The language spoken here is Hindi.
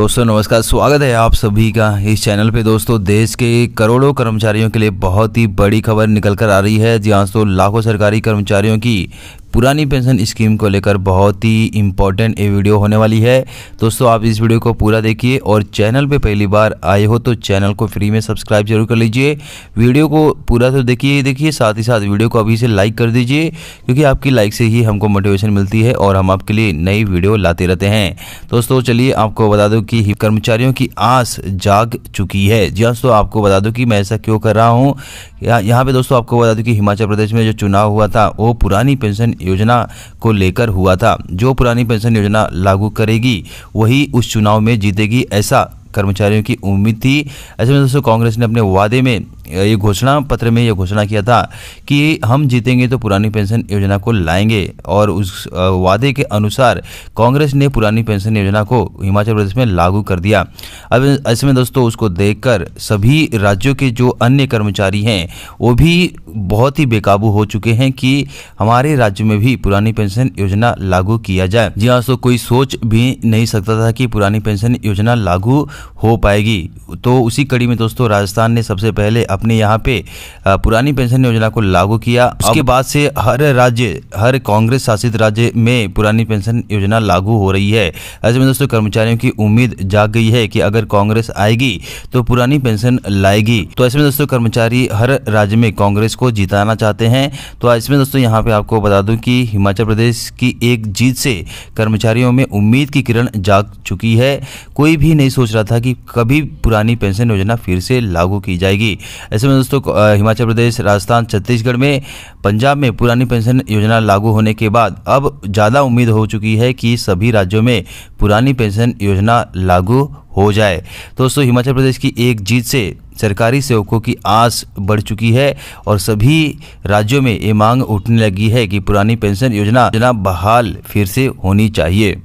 दोस्तों नमस्कार स्वागत है आप सभी का इस चैनल पे दोस्तों देश के करोड़ों कर्मचारियों के लिए बहुत ही बड़ी खबर निकल कर आ रही है जी हाँ दोस्तों लाखों सरकारी कर्मचारियों की पुरानी पेंशन स्कीम को लेकर बहुत ही इंपॉर्टेंट ये वीडियो होने वाली है दोस्तों आप इस वीडियो को पूरा देखिए और चैनल पे पहली बार आए हो तो चैनल को फ्री में सब्सक्राइब जरूर कर लीजिए वीडियो को पूरा तो देखिए देखिए साथ ही साथ वीडियो को अभी से लाइक कर दीजिए क्योंकि आपकी लाइक से ही हमको मोटिवेशन मिलती है और हम आपके लिए नई वीडियो लाते रहते हैं दोस्तों चलिए आपको बता दूँ कि कर्मचारियों की आस जाग चुकी है जी हाँ, दोस्तों आपको बता दूँ कि मैं ऐसा क्यों कर रहा हूँ यहाँ पर दोस्तों आपको बता दूँ कि हिमाचल प्रदेश में जो चुनाव हुआ था वो पुरानी पेंशन योजना को लेकर हुआ था जो पुरानी पेंशन योजना लागू करेगी वही उस चुनाव में जीतेगी ऐसा कर्मचारियों की उम्मीद थी ऐसे में दोस्तों कांग्रेस ने अपने वादे में ये घोषणा पत्र में यह घोषणा किया था कि हम जीतेंगे तो पुरानी पेंशन योजना को लाएंगे और उस वादे के अनुसार कांग्रेस ने पुरानी पेंशन योजना को हिमाचल प्रदेश में लागू कर दिया अब में दोस्तों उसको देखकर सभी राज्यों के जो अन्य कर्मचारी हैं वो भी बहुत ही बेकाबू हो चुके हैं कि हमारे राज्य में भी पुरानी पेंशन योजना लागू किया जाए जी हाँ दोस्तों कोई सोच भी नहीं सकता था कि पुरानी पेंशन योजना लागू हो पाएगी तो उसी कड़ी में दोस्तों राजस्थान ने सबसे पहले आपने यहाँ पे पुरानी पेंशन योजना को लागू किया उसके बाद से हर राज्य हर कांग्रेस शासित राज्य में पुरानी पेंशन योजना लागू हो रही है ऐसे में दोस्तों कर्मचारियों की उम्मीद जाग गई है कि अगर कांग्रेस आएगी तो पुरानी पेंशन लाएगी तो ऐसे में दोस्तों कर्मचारी हर राज्य में कांग्रेस को जिताना चाहते हैं तो ऐसे में दोस्तों यहाँ पे आपको बता दूं कि हिमाचल प्रदेश की एक जीत से कर्मचारियों में उम्मीद की किरण जाग चुकी है कोई भी नहीं सोच रहा था कि कभी पुरानी पेंशन योजना फिर से लागू की जाएगी ऐसे में दोस्तों हिमाचल प्रदेश राजस्थान छत्तीसगढ़ में पंजाब में पुरानी पेंशन योजना लागू होने के बाद अब ज़्यादा उम्मीद हो चुकी है कि सभी राज्यों में पुरानी पेंशन योजना लागू हो जाए दोस्तों हिमाचल प्रदेश की एक जीत से सरकारी सेवकों की आस बढ़ चुकी है और सभी राज्यों में ये मांग उठने लगी है कि पुरानी पेंशन योजना योजना बहाल फिर से होनी चाहिए